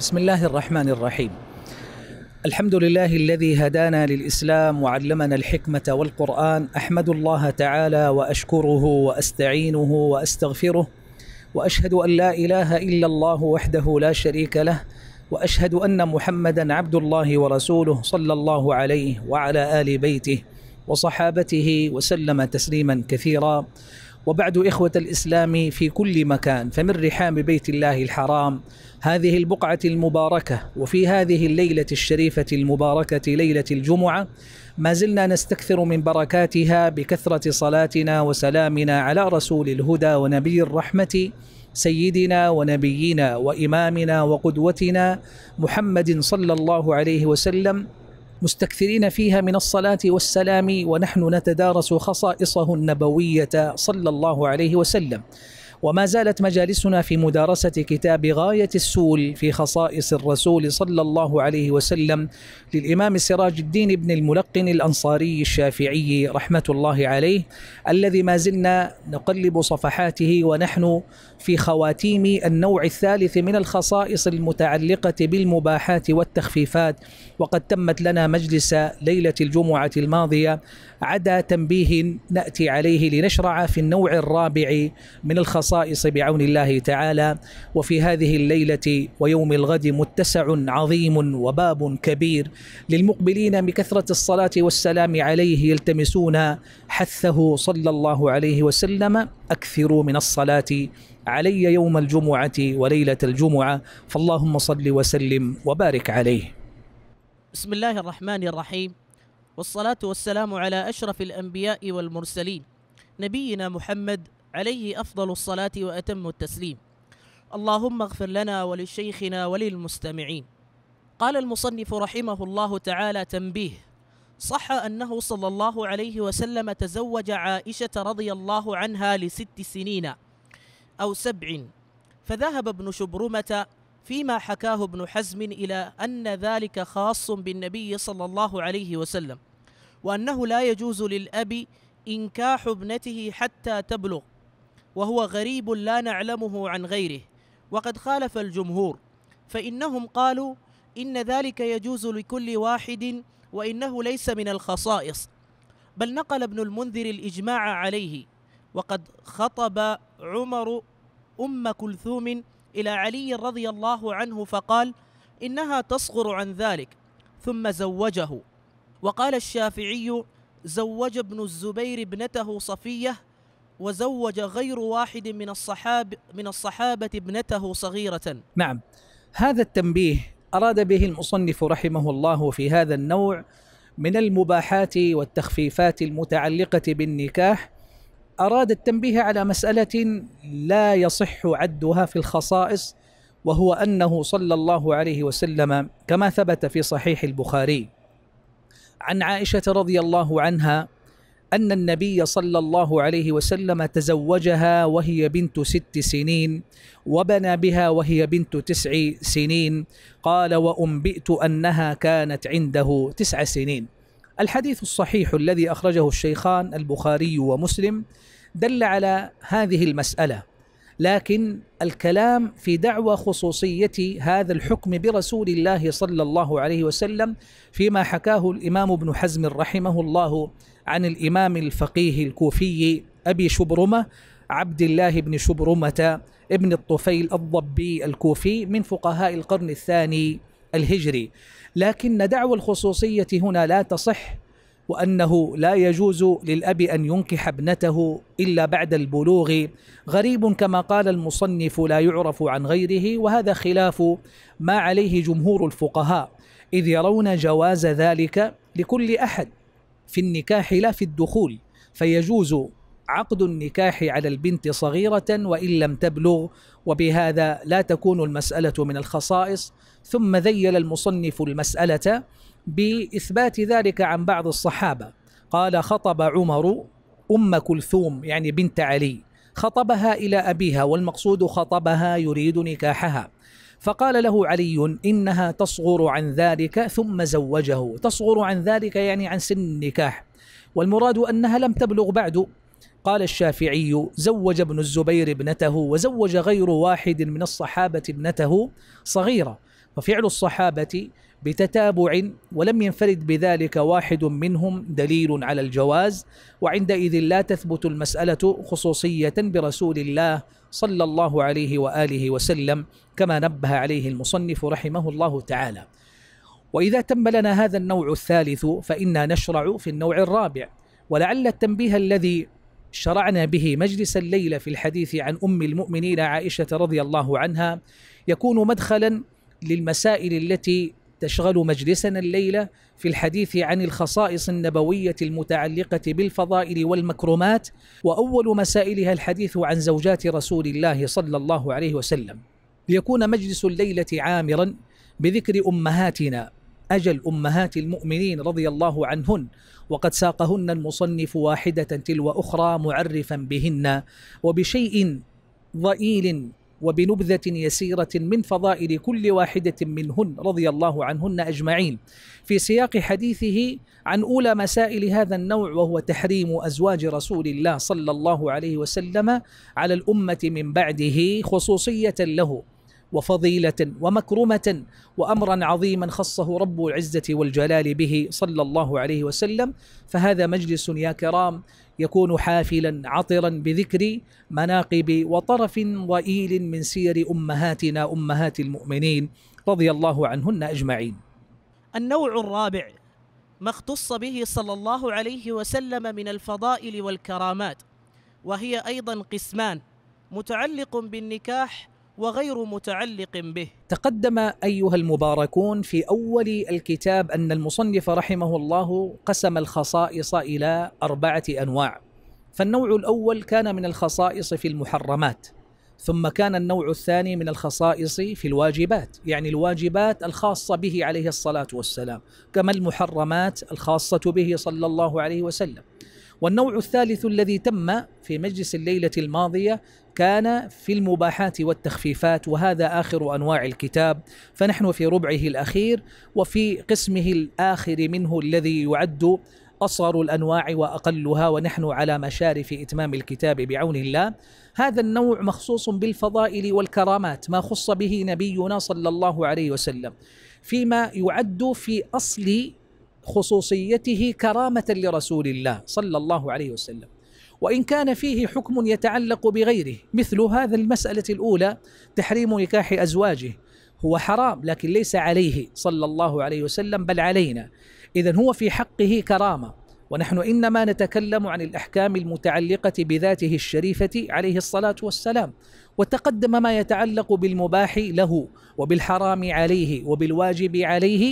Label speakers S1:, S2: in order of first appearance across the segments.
S1: بسم الله الرحمن الرحيم الحمد لله الذي هدانا للاسلام وعلمنا الحكمه والقران احمد الله تعالى واشكره واستعينه واستغفره واشهد ان لا اله الا الله وحده لا شريك له واشهد ان محمدا عبد الله ورسوله صلى الله عليه وعلى ال بيته وصحابته وسلم تسليما كثيرا وبعد إخوة الإسلام في كل مكان فمن رحام بيت الله الحرام هذه البقعة المباركة وفي هذه الليلة الشريفة المباركة ليلة الجمعة ما زلنا نستكثر من بركاتها بكثرة صلاتنا وسلامنا على رسول الهدى ونبي الرحمة سيدنا ونبينا وإمامنا وقدوتنا محمد صلى الله عليه وسلم مستكثرين فيها من الصلاة والسلام ونحن نتدارس خصائصه النبوية صلى الله عليه وسلم وما زالت مجالسنا في مدارسة كتاب غاية السول في خصائص الرسول صلى الله عليه وسلم للإمام سراج الدين بن الملقن الأنصاري الشافعي رحمة الله عليه الذي ما زلنا نقلب صفحاته ونحن في خواتيم النوع الثالث من الخصائص المتعلقة بالمباحات والتخفيفات وقد تمت لنا مجلس ليلة الجمعة الماضية عدا تنبيه نأتي عليه لنشرع في النوع الرابع من الخصائص بعون الله تعالى وفي هذه الليلة ويوم الغد متسع عظيم وباب كبير للمقبلين بكثرة الصلاة والسلام عليه يلتمسون حثه صلى الله عليه وسلم أكثروا من الصلاة علي يوم الجمعة وليلة الجمعة فاللهم صل وسلم وبارك عليه
S2: بسم الله الرحمن الرحيم والصلاة والسلام على أشرف الأنبياء والمرسلين نبينا محمد عليه أفضل الصلاة وأتم التسليم اللهم اغفر لنا ولشيخنا وللمستمعين قال المصنف رحمه الله تعالى تنبيه صح أنه صلى الله عليه وسلم تزوج عائشة رضي الله عنها لست سنين أو سبع فذهب ابن شبرمة فيما حكاه ابن حزم إلى أن ذلك خاص بالنبي صلى الله عليه وسلم وأنه لا يجوز للأب إنكاح ابنته حتى تبلغ وهو غريب لا نعلمه عن غيره وقد خالف الجمهور فإنهم قالوا إن ذلك يجوز لكل واحد وإنه ليس من الخصائص بل نقل ابن المنذر الإجماع عليه وقد خطب عمر أم كلثوم إلى علي رضي الله عنه فقال إنها تصغر عن ذلك ثم زوجه وقال الشافعي زوج ابن الزبير ابنته صفية وزوج غير واحد من الصحاب من الصحابة ابنته صغيرة
S1: نعم هذا التنبيه أراد به المصنف رحمه الله في هذا النوع من المباحات والتخفيفات المتعلقة بالنكاح أراد التنبيه على مسألة لا يصح عدها في الخصائص وهو أنه صلى الله عليه وسلم كما ثبت في صحيح البخاري عن عائشة رضي الله عنها أن النبي صلى الله عليه وسلم تزوجها وهي بنت ست سنين وبنى بها وهي بنت تسع سنين قال وأنبئت أنها كانت عنده تسع سنين الحديث الصحيح الذي اخرجه الشيخان البخاري ومسلم دل على هذه المساله لكن الكلام في دعوى خصوصيه هذا الحكم برسول الله صلى الله عليه وسلم فيما حكاه الامام ابن حزم رحمه الله عن الامام الفقيه الكوفي ابي شبرمه عبد الله بن شبرمه ابن الطفيل الضبي الكوفي من فقهاء القرن الثاني الهجري لكن دعوى الخصوصية هنا لا تصح وأنه لا يجوز للأب أن ينكح ابنته إلا بعد البلوغ غريب كما قال المصنف لا يعرف عن غيره وهذا خلاف ما عليه جمهور الفقهاء إذ يرون جواز ذلك لكل أحد في النكاح لا في الدخول فيجوز عقد النكاح على البنت صغيرة وإن لم تبلغ وبهذا لا تكون المسألة من الخصائص ثم ذيل المصنف المسألة بإثبات ذلك عن بعض الصحابة قال خطب عمر أم كلثوم يعني بنت علي خطبها إلى أبيها والمقصود خطبها يريد نكاحها فقال له علي إنها تصغر عن ذلك ثم زوجه تصغر عن ذلك يعني عن سن النكاح والمراد أنها لم تبلغ بعد قال الشافعي زوج ابن الزبير ابنته وزوج غير واحد من الصحابة ابنته صغيرة ففعل الصحابة بتتابع ولم ينفرد بذلك واحد منهم دليل على الجواز وعندئذ لا تثبت المسألة خصوصية برسول الله صلى الله عليه وآله وسلم كما نبه عليه المصنف رحمه الله تعالى وإذا تم لنا هذا النوع الثالث فإنا نشرع في النوع الرابع ولعل التنبيه الذي شرعنا به مجلس الليلة في الحديث عن أم المؤمنين عائشة رضي الله عنها يكون مدخلا للمسائل التي تشغل مجلسنا الليله في الحديث عن الخصائص النبويه المتعلقه بالفضائل والمكرمات واول مسائلها الحديث عن زوجات رسول الله صلى الله عليه وسلم ليكون مجلس الليله عامرا بذكر امهاتنا اجل امهات المؤمنين رضي الله عنهن وقد ساقهن المصنف واحده تلو اخرى معرفا بهن وبشيء ضئيل وبنبذة يسيرة من فضائل كل واحدة منهن رضي الله عنهن أجمعين في سياق حديثه عن أولى مسائل هذا النوع وهو تحريم أزواج رسول الله صلى الله عليه وسلم على الأمة من بعده خصوصية له وفضيلة ومكرمة وأمرا عظيما خصه رب العزة والجلال به صلى الله عليه وسلم فهذا مجلس يا كرام يكون حافلا عطرا بذكر مناقب وطرف ضئيل من سير امهاتنا امهات المؤمنين رضي الله عنهن اجمعين.
S2: النوع الرابع ما اختص به صلى الله عليه وسلم من الفضائل والكرامات وهي ايضا قسمان متعلق بالنكاح وغير
S1: متعلق به تقدم أيها المباركون في أول الكتاب أن المصنف رحمه الله قسم الخصائص إلى أربعة أنواع فالنوع الأول كان من الخصائص في المحرمات ثم كان النوع الثاني من الخصائص في الواجبات يعني الواجبات الخاصة به عليه الصلاة والسلام كما المحرمات الخاصة به صلى الله عليه وسلم والنوع الثالث الذي تم في مجلس الليلة الماضية كان في المباحات والتخفيفات وهذا آخر أنواع الكتاب فنحن في ربعه الأخير وفي قسمه الآخر منه الذي يعد أصغر الأنواع وأقلها ونحن على مشارف إتمام الكتاب بعون الله هذا النوع مخصوص بالفضائل والكرامات ما خص به نبينا صلى الله عليه وسلم فيما يعد في أصل خصوصيته كرامة لرسول الله صلى الله عليه وسلم وإن كان فيه حكم يتعلق بغيره مثل هذا المسألة الأولى تحريم نكاح أزواجه هو حرام لكن ليس عليه صلى الله عليه وسلم بل علينا إذا هو في حقه كرامة ونحن إنما نتكلم عن الأحكام المتعلقة بذاته الشريفة عليه الصلاة والسلام وتقدم ما يتعلق بالمباح له وبالحرام عليه وبالواجب عليه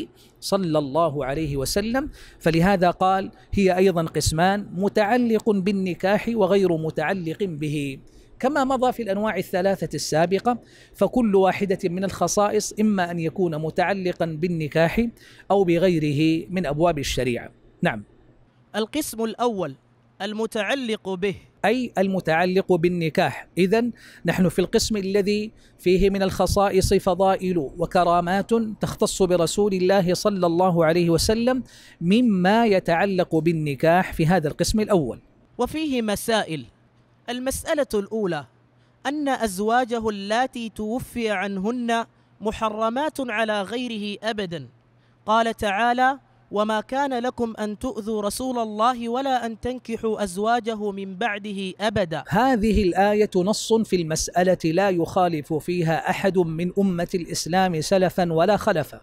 S1: صلى الله عليه وسلم فلهذا قال هي أيضا قسمان متعلق بالنكاح وغير متعلق به كما مضى في الأنواع الثلاثة السابقة فكل واحدة من الخصائص إما أن يكون متعلقا بالنكاح أو بغيره من أبواب الشريعة نعم القسم الأول المتعلق به أي المتعلق بالنكاح إذا نحن في القسم الذي فيه من الخصائص فضائل وكرامات تختص برسول الله صلى الله عليه وسلم مما يتعلق بالنكاح في هذا القسم الأول وفيه مسائل المسألة الأولى أن أزواجه اللاتي توفي
S2: عنهن محرمات على غيره أبدا قال تعالى وما كان لكم أن تؤذوا رسول الله ولا أن تنكحوا أزواجه من
S1: بعده أبدا هذه الآية نص في المسألة لا يخالف فيها أحد من أمة الإسلام سلفا ولا خلفا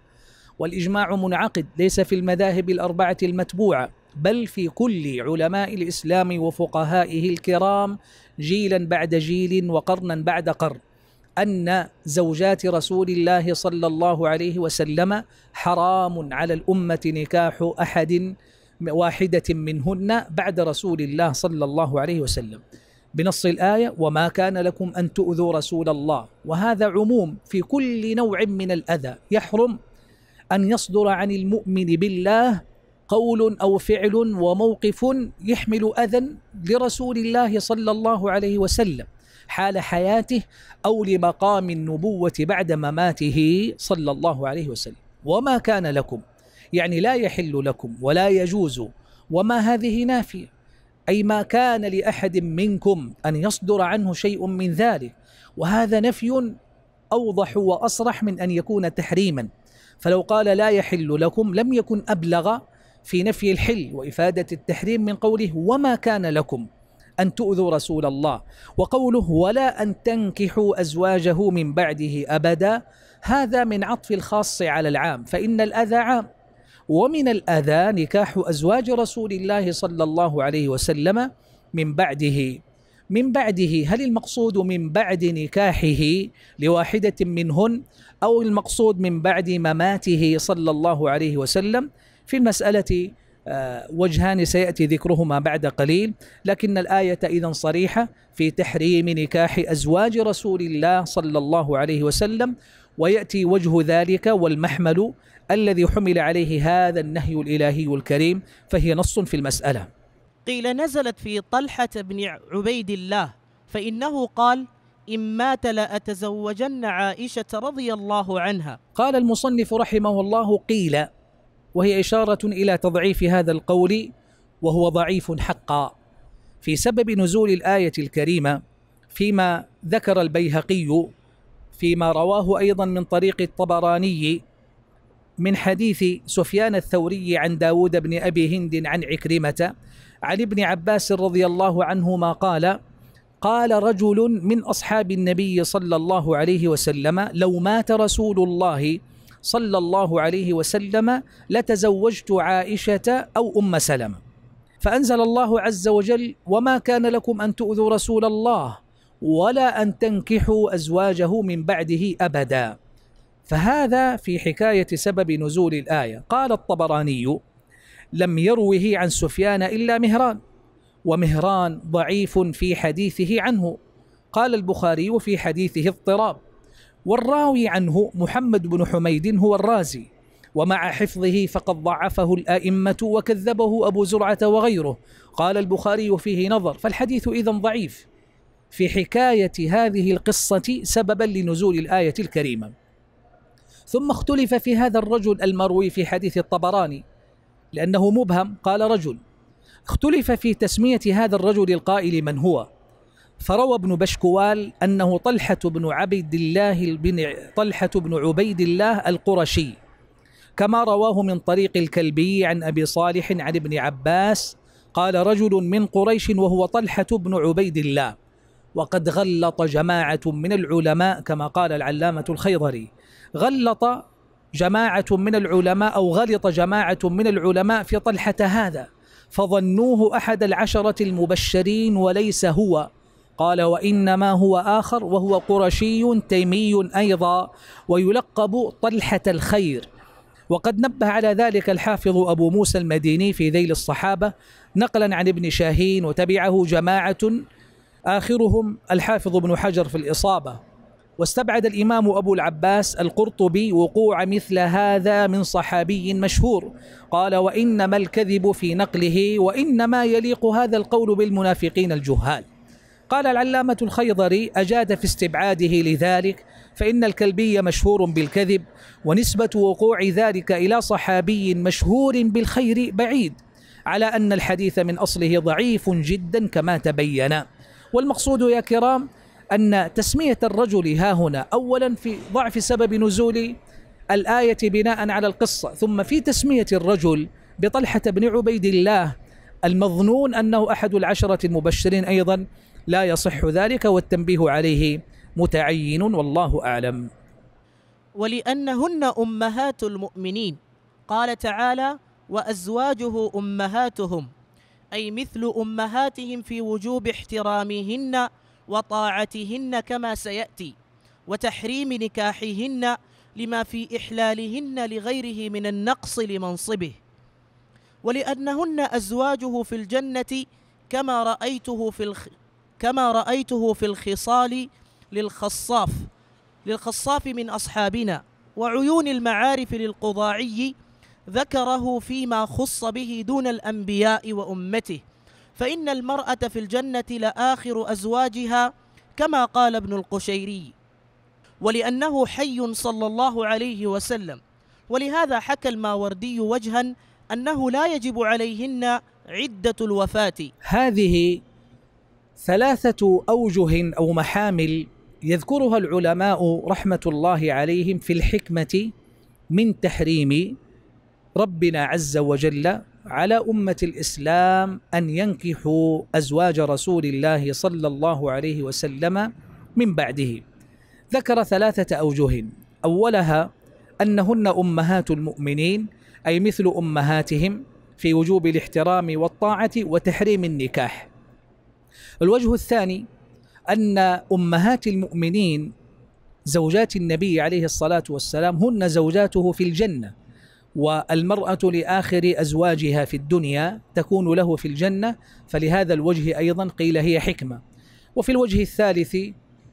S1: والإجماع منعقد ليس في المذاهب الأربعة المتبوعة بل في كل علماء الإسلام وفقهائه الكرام جيلا بعد جيل وقرنا بعد قرن أن زوجات رسول الله صلى الله عليه وسلم حرام على الأمة نكاح أحد واحدة منهن بعد رسول الله صلى الله عليه وسلم بنص الآية وما كان لكم أن تؤذوا رسول الله وهذا عموم في كل نوع من الأذى يحرم أن يصدر عن المؤمن بالله قول أو فعل وموقف يحمل أذى لرسول الله صلى الله عليه وسلم حال حياته أو لمقام النبوة بعد مماته صلى الله عليه وسلم وما كان لكم يعني لا يحل لكم ولا يجوز وما هذه نافية أي ما كان لأحد منكم أن يصدر عنه شيء من ذلك وهذا نفي أوضح وأصرح من أن يكون تحريما فلو قال لا يحل لكم لم يكن أبلغ في نفي الحل وإفادة التحريم من قوله وما كان لكم أن تؤذوا رسول الله وقوله ولا أن تنكحوا أزواجه من بعده أبدا هذا من عطف الخاص على العام فإن الأذى عام ومن الأذى نكاح أزواج رسول الله صلى الله عليه وسلم من بعده من بعده هل المقصود من بعد نكاحه لواحدة منهن أو المقصود من بعد مماته صلى الله عليه وسلم في المسألة آه، وجهان سياتي ذكرهما بعد قليل لكن الايه اذا صريحه في تحريم نكاح ازواج رسول الله صلى الله عليه وسلم وياتي وجه ذلك والمحمل الذي حمل عليه هذا النهي الالهي الكريم فهي نص في المساله.
S2: قيل نزلت في طلحه بن عبيد الله فانه قال إن مات لأتزوجن عائشة
S1: رضي الله عنها قال المصنف رحمه الله قيل وهي إشارة إلى تضعيف هذا القول وهو ضعيف حقا في سبب نزول الآية الكريمة فيما ذكر البيهقي فيما رواه أيضا من طريق الطبراني من حديث سفيان الثوري عن داود بن أبي هند عن عكرمة عن ابن عباس رضي الله عنهما قال قال رجل من أصحاب النبي صلى الله عليه وسلم لو مات رسول الله صلى الله عليه وسلم لتزوجت عائشة أو أم سلمة فأنزل الله عز وجل وما كان لكم أن تؤذوا رسول الله ولا أن تنكحوا أزواجه من بعده أبدا فهذا في حكاية سبب نزول الآية قال الطبراني لم يروه عن سفيان إلا مهران ومهران ضعيف في حديثه عنه قال البخاري في حديثه اضطراب والراوي عنه محمد بن حميد هو الرازي ومع حفظه فقد ضعفه الائمه وكذبه ابو زرعه وغيره قال البخاري فيه نظر فالحديث اذا ضعيف في حكايه هذه القصه سببا لنزول الايه الكريمه ثم اختلف في هذا الرجل المروي في حديث الطبراني لانه مبهم قال رجل اختلف في تسميه هذا الرجل القائل من هو فروى ابن بشكوال أنه طلحة بن عبد الله بن طلحة بن عبيد الله القرشي كما رواه من طريق الكلبي عن أبي صالح عن ابن عباس قال رجل من قريش وهو طلحة بن عبيد الله وقد غلط جماعة من العلماء كما قال العلامة الخيضري غلط جماعة من العلماء أو غلط جماعة من العلماء في طلحة هذا فظنوه أحد العشرة المبشرين وليس هو قال وإنما هو آخر وهو قرشي تيمي أيضا ويلقب طلحة الخير وقد نبه على ذلك الحافظ أبو موسى المديني في ذيل الصحابة نقلا عن ابن شاهين وتبعه جماعة آخرهم الحافظ ابن حجر في الإصابة واستبعد الإمام أبو العباس القرطبي وقوع مثل هذا من صحابي مشهور قال وإنما الكذب في نقله وإنما يليق هذا القول بالمنافقين الجهال قال العلامة الخيضري أجاد في استبعاده لذلك فإن الكلبي مشهور بالكذب ونسبة وقوع ذلك إلى صحابي مشهور بالخير بعيد على أن الحديث من أصله ضعيف جدا كما تبين والمقصود يا كرام أن تسمية الرجل ها هنا أولا في ضعف سبب نزول الآية بناء على القصة ثم في تسمية الرجل بطلحة بن عبيد الله المظنون أنه أحد العشرة المبشرين أيضا لا يصح ذلك والتنبيه عليه متعين والله أعلم
S2: ولأنهن أمهات المؤمنين قال تعالى وأزواجه أمهاتهم أي مثل أمهاتهم في وجوب احترامهن وطاعتهن كما سيأتي وتحريم نكاحهن لما في إحلالهن لغيره من النقص لمنصبه ولأنهن أزواجه في الجنة كما رأيته في, الخ... كما رأيته في الخصال للخصاف للخصاف من أصحابنا وعيون المعارف للقضاعي ذكره فيما خص به دون الأنبياء وأمته فإن المرأة في الجنة لآخر أزواجها كما قال ابن القشيري ولأنه حي صلى الله عليه وسلم ولهذا حكى الماوردي وجها
S1: أنه لا يجب عليهن عدة الوفاة هذه ثلاثة أوجه أو محامل يذكرها العلماء رحمة الله عليهم في الحكمة من تحريم ربنا عز وجل على أمة الإسلام أن ينكحوا أزواج رسول الله صلى الله عليه وسلم من بعده ذكر ثلاثة أوجه أولها أنهن أمهات المؤمنين أي مثل أمهاتهم في وجوب الاحترام والطاعة وتحريم النكاح الوجه الثاني أن أمهات المؤمنين زوجات النبي عليه الصلاة والسلام هن زوجاته في الجنة والمرأة لآخر أزواجها في الدنيا تكون له في الجنة فلهذا الوجه أيضا قيل هي حكمة وفي الوجه الثالث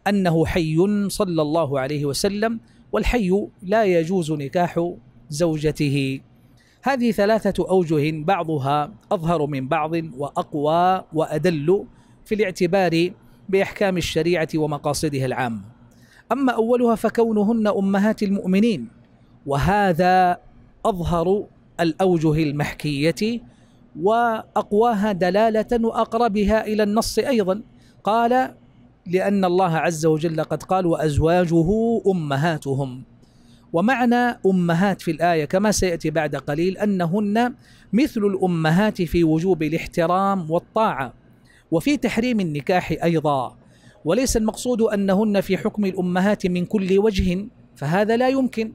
S1: أنه حي صلى الله عليه وسلم والحي لا يجوز نكاح زوجته هذه ثلاثة أوجه بعضها أظهر من بعض وأقوى وأدل في الاعتبار باحكام الشريعه ومقاصدها العامه اما اولها فكونهن امهات المؤمنين وهذا اظهر الاوجه المحكيه واقواها دلاله واقربها الى النص ايضا قال لان الله عز وجل قد قال وازواجه امهاتهم ومعنى امهات في الايه كما سياتي بعد قليل انهن مثل الامهات في وجوب الاحترام والطاعه وفي تحريم النكاح أيضا وليس المقصود أنهن في حكم الأمهات من كل وجه فهذا لا يمكن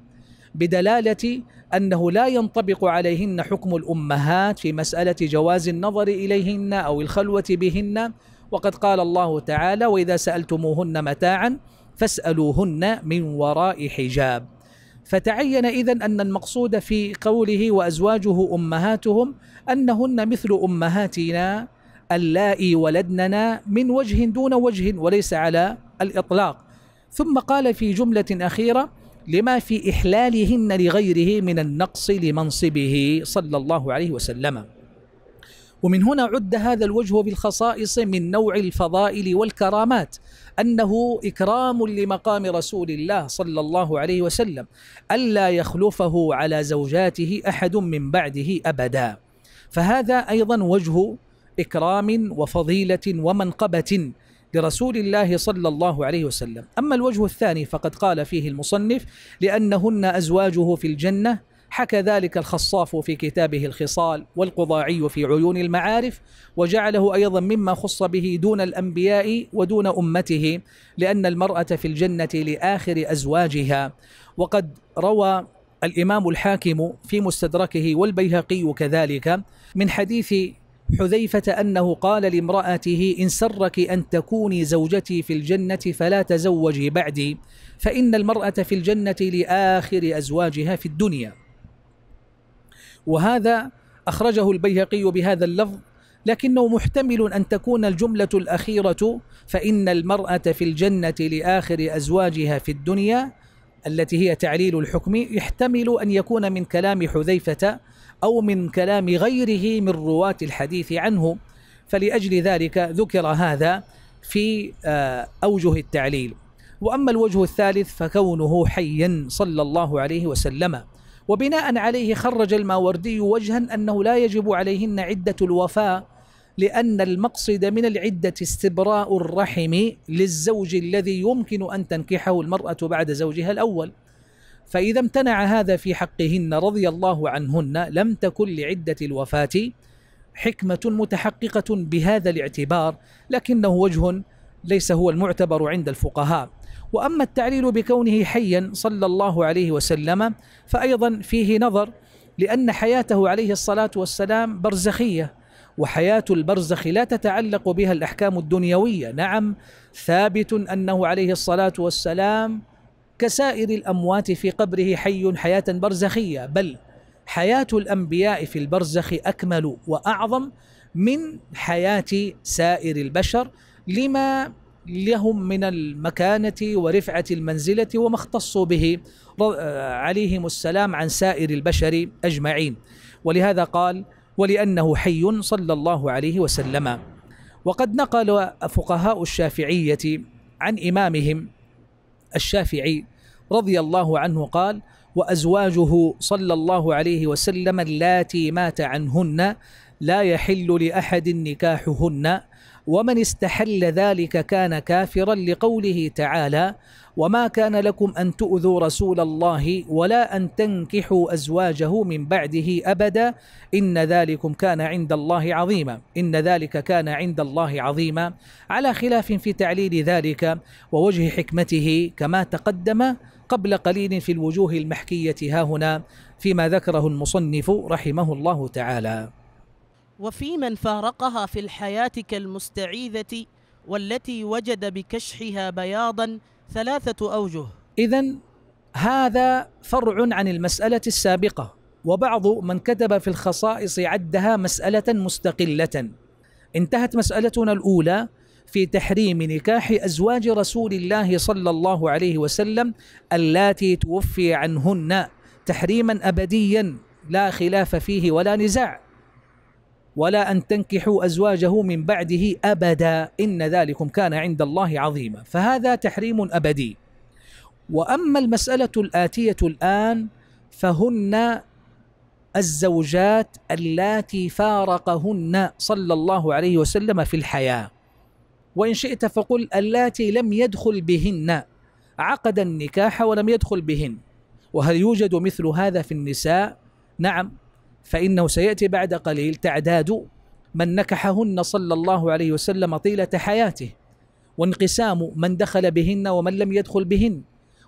S1: بدلالة أنه لا ينطبق عليهن حكم الأمهات في مسألة جواز النظر إليهن أو الخلوة بهن وقد قال الله تعالى وإذا سألتموهن متاعا فاسألوهن من وراء حجاب فتعين إذا أن المقصود في قوله وأزواجه أمهاتهم أنهن مثل أمهاتنا اللائي ولدننا من وجه دون وجه وليس على الإطلاق ثم قال في جملة أخيرة لما في إحلالهن لغيره من النقص لمنصبه صلى الله عليه وسلم ومن هنا عد هذا الوجه بالخصائص من نوع الفضائل والكرامات أنه إكرام لمقام رسول الله صلى الله عليه وسلم ألا يخلفه على زوجاته أحد من بعده أبدا فهذا أيضا وجه إكرام وفضيلة ومنقبة لرسول الله صلى الله عليه وسلم أما الوجه الثاني فقد قال فيه المصنف لأنهن أزواجه في الجنة حكى ذلك الخصاف في كتابه الخصال والقضاعي في عيون المعارف وجعله أيضا مما خص به دون الأنبياء ودون أمته لأن المرأة في الجنة لآخر أزواجها وقد روى الإمام الحاكم في مستدركه والبيهقي كذلك من حديث حذيفة أنه قال لامرأته إن سرك أن تكوني زوجتي في الجنة فلا تزوجي بعدي فإن المرأة في الجنة لآخر أزواجها في الدنيا وهذا أخرجه البيهقي بهذا اللفظ لكنه محتمل أن تكون الجملة الأخيرة فإن المرأة في الجنة لآخر أزواجها في الدنيا التي هي تعليل الحكم يحتمل أن يكون من كلام حذيفة أو من كلام غيره من رواة الحديث عنه فلأجل ذلك ذكر هذا في آه، أوجه التعليل وأما الوجه الثالث فكونه حيا صلى الله عليه وسلم وبناء عليه خرج الماوردي وجها أنه لا يجب عليهن عدة الوفاء لأن المقصد من العدة استبراء الرحم للزوج الذي يمكن أن تنكحه المرأة بعد زوجها الأول فإذا امتنع هذا في حقهن رضي الله عنهن لم تكن لعدة الوفاة حكمة متحققة بهذا الاعتبار لكنه وجه ليس هو المعتبر عند الفقهاء وأما التعليل بكونه حيا صلى الله عليه وسلم فأيضا فيه نظر لأن حياته عليه الصلاة والسلام برزخية وحياة البرزخ لا تتعلق بها الأحكام الدنيوية نعم ثابت أنه عليه الصلاة والسلام كسائر الأموات في قبره حي حياة برزخية بل حياة الأنبياء في البرزخ أكمل وأعظم من حياة سائر البشر لما لهم من المكانة ورفعة المنزلة وما اختصوا به آه، عليهم السلام عن سائر البشر أجمعين ولهذا قال ولأنه حي صلى الله عليه وسلم وقد نقل فقهاء الشافعية عن إمامهم الشافعي رضي الله عنه قال وأزواجه صلى الله عليه وسلم اللاتي مات عنهن لا يحل لأحد نكاحهن ومن استحل ذلك كان كافرا لقوله تعالى وما كان لكم أن تؤذوا رسول الله ولا أن تنكحوا أزواجه من بعده أبدا إن ذلكم كان عند الله عظيما إن ذلك كان عند الله عظيما على خلاف في تعليل ذلك ووجه حكمته كما تقدم قبل قليل في الوجوه المحكية هاهنا فيما ذكره المصنف رحمه الله تعالى
S2: وفي من فارقها في الحياة كالمستعيذة والتي وجد بكشحها بياضا ثلاثة أوجه
S1: إذا هذا فرع عن المسألة السابقة وبعض من كتب في الخصائص عدها مسألة مستقلة انتهت مسألتنا الأولى في تحريم نكاح أزواج رسول الله صلى الله عليه وسلم اللاتي توفي عنهن تحريما أبديا لا خلاف فيه ولا نزاع ولا أن تنكحوا أزواجه من بعده أبدا إن ذلكم كان عند الله عظيما فهذا تحريم أبدي وأما المسألة الآتية الآن فهن الزوجات اللاتي فارقهن صلى الله عليه وسلم في الحياة وإن شئت فقل اللاتي لم يدخل بهن عقد النكاح ولم يدخل بهن وهل يوجد مثل هذا في النساء؟ نعم فإنه سيأتي بعد قليل تعداد من نكحهن صلى الله عليه وسلم طيلة حياته وانقسام من دخل بهن ومن لم يدخل بهن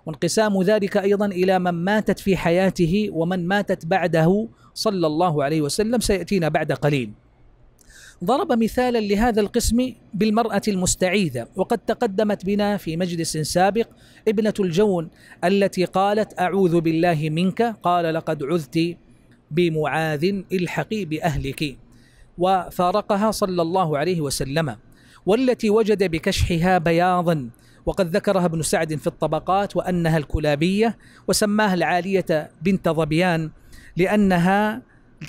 S1: وانقسام ذلك أيضا إلى من ماتت في حياته ومن ماتت بعده صلى الله عليه وسلم سيأتينا بعد قليل ضرب مثالا لهذا القسم بالمرأة المستعيذة وقد تقدمت بنا في مجلس سابق ابنة الجون التي قالت أعوذ بالله منك قال لقد عذت بمعاذ الحقي بأهلك وفارقها صلى الله عليه وسلم والتي وجد بكشحها بياضا وقد ذكرها ابن سعد في الطبقات وأنها الكلابية وسماها العالية بنت ظبيان لأنها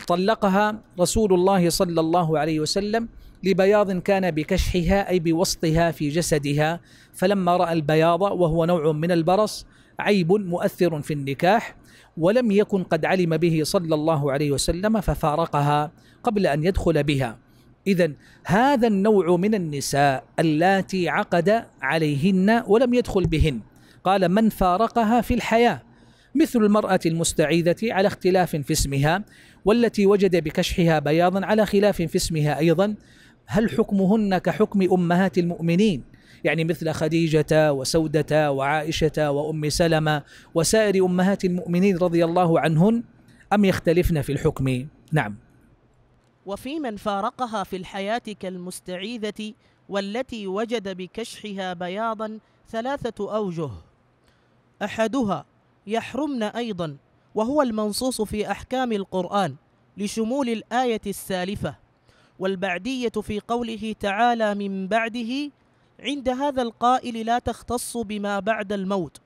S1: طلقها رسول الله صلى الله عليه وسلم لبياض كان بكشحها أي بوسطها في جسدها فلما رأى البياض وهو نوع من البرص عيب مؤثر في النكاح ولم يكن قد علم به صلى الله عليه وسلم ففارقها قبل أن يدخل بها إذا هذا النوع من النساء اللاتي عقد عليهن ولم يدخل بهن قال من فارقها في الحياة مثل المرأة المستعيذة على اختلاف في اسمها والتي وجد بكشحها بياضا على خلاف في اسمها أيضا هل حكمهن كحكم أمهات المؤمنين يعني مثل خديجة وسودة وعائشة وأم سلمة وسائر أمهات المؤمنين رضي الله عنهن أم يختلفن في الحكم نعم
S2: وفي من فارقها في الحياة كالمستعيذة والتي وجد بكشحها بياضا ثلاثة أوجه أحدها يحرمن أيضا وهو المنصوص في أحكام القرآن لشمول الآية السالفة والبعدية في قوله تعالى من بعده عند هذا القائل لا تختص بما بعد الموت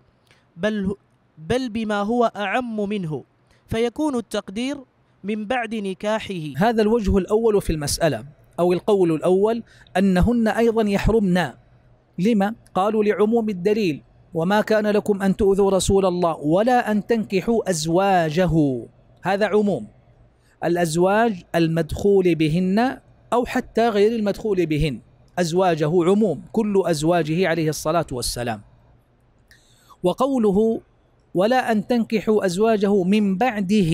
S2: بل
S1: بل بما هو أعم منه فيكون التقدير من بعد نكاحه هذا الوجه الأول في المسألة أو القول الأول أنهن أيضا يحرمن لما؟ قالوا لعموم الدليل وما كان لكم أن تؤذوا رسول الله ولا أن تنكحوا أزواجه هذا عموم الأزواج المدخول بهن أو حتى غير المدخول بهن أزواجه عموم كل أزواجه عليه الصلاة والسلام وقوله ولا أن تنكحوا أزواجه من بعده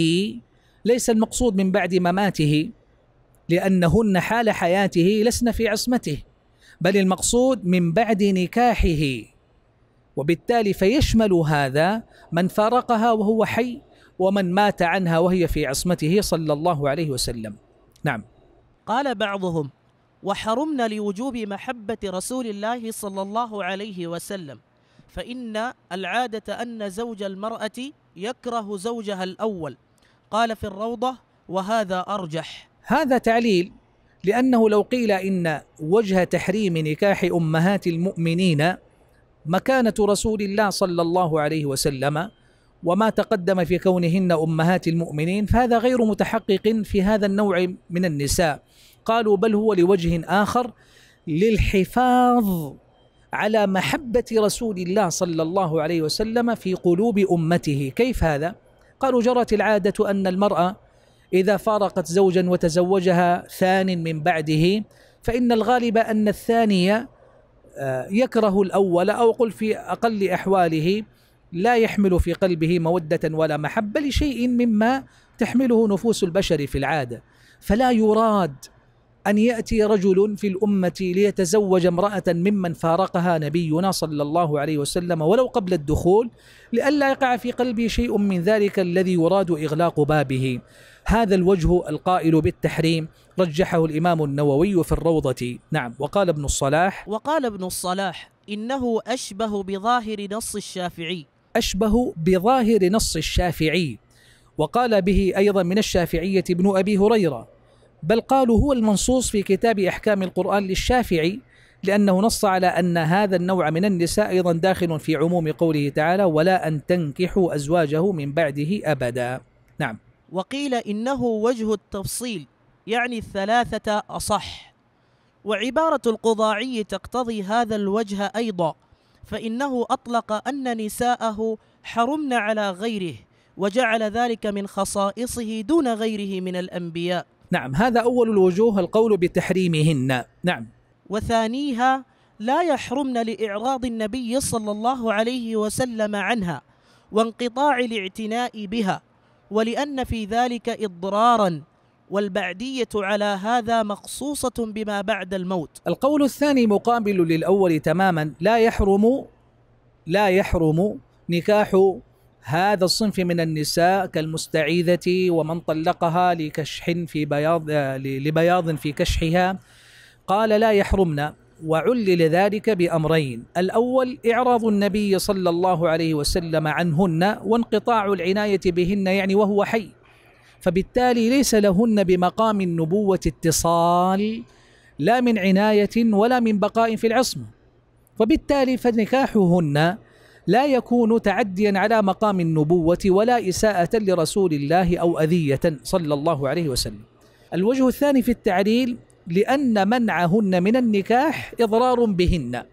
S1: ليس المقصود من بعد مماته لأنهن حال حياته لسن في عصمته بل المقصود من بعد نكاحه وبالتالي فيشمل هذا من فارقها وهو حي ومن مات عنها وهي في عصمته صلى الله عليه وسلم نعم قال بعضهم وحرمنا لوجوب محبة رسول
S2: الله صلى الله عليه وسلم فإن العادة أن زوج المرأة يكره زوجها الأول قال في الروضة وهذا أرجح
S1: هذا تعليل لأنه لو قيل إن وجه تحريم نكاح أمهات المؤمنين مكانة رسول الله صلى الله عليه وسلم وما تقدم في كونهن أمهات المؤمنين فهذا غير متحقق في هذا النوع من النساء قالوا بل هو لوجه آخر للحفاظ على محبة رسول الله صلى الله عليه وسلم في قلوب أمته كيف هذا؟ قالوا جرت العادة أن المرأة إذا فارقت زوجا وتزوجها ثان من بعده فإن الغالب أن الثاني آه، يكره الأول أو قل في أقل أحواله لا يحمل في قلبه مودة ولا محبة لشيء مما تحمله نفوس البشر في العادة فلا يراد أن يأتي رجل في الأمة ليتزوج امرأة ممن فارقها نبينا صلى الله عليه وسلم ولو قبل الدخول لئلا يقع في قلبي شيء من ذلك الذي يراد إغلاق بابه هذا الوجه القائل بالتحريم رجحه الإمام النووي في الروضة نعم وقال ابن الصلاح وقال
S2: ابن الصلاح إنه أشبه بظاهر نص الشافعي
S1: أشبه بظاهر نص الشافعي وقال به أيضا من الشافعية ابن أبي هريرة بل قالوا هو المنصوص في كتاب احكام القران للشافعي لانه نص على ان هذا النوع من النساء ايضا داخل في عموم قوله تعالى ولا ان تنكحوا ازواجه من بعده ابدا نعم
S2: وقيل انه وجه التفصيل يعني الثلاثه اصح وعباره القضاعي تقتضي هذا الوجه ايضا فانه اطلق ان نساءه حرمن على غيره وجعل ذلك من خصائصه دون غيره من الانبياء
S1: نعم هذا أول الوجوه القول بتحريمهن
S2: نعم وثانيها لا يحرمن لإعراض النبي صلى الله عليه وسلم عنها وانقطاع الاعتناء بها ولأن في ذلك إضرارا
S1: والبعدية على هذا مخصوصة بما بعد الموت القول الثاني مقابل للأول تماما لا يحرم لا يحرم نكاح هذا الصنف من النساء كالمستعيذة ومن طلقها لكشح في بياض لبياض في كشحها قال لا يحرمنا وعلل ذلك بأمرين الأول إعراض النبي صلى الله عليه وسلم عنهن وانقطاع العناية بهن يعني وهو حي فبالتالي ليس لهن بمقام النبوة اتصال لا من عناية ولا من بقاء في العصمة وبالتالي فنكاحهن لا يكون تعديا على مقام النبوة ولا إساءة لرسول الله أو أذية صلى الله عليه وسلم الوجه الثاني في التعليل لأن منعهن من النكاح إضرار بهن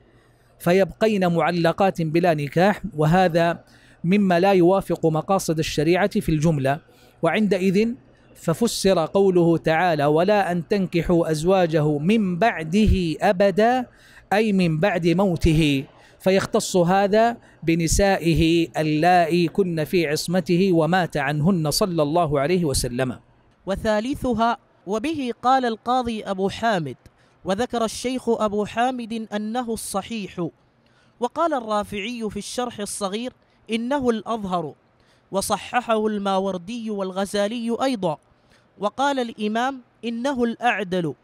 S1: فيبقين معلقات بلا نكاح وهذا مما لا يوافق مقاصد الشريعة في الجملة وعندئذ ففسر قوله تعالى ولا أن تنكحوا أزواجه من بعده أبدا أي من بعد موته فيختص هذا بنسائه اللائي كن في عصمته ومات عنهن صلى الله عليه وسلم
S2: وثالثها وبه قال القاضي أبو حامد وذكر الشيخ أبو حامد أنه الصحيح وقال الرافعي في الشرح الصغير إنه الأظهر وصححه الماوردي والغزالي أيضا وقال الإمام
S1: إنه الأعدل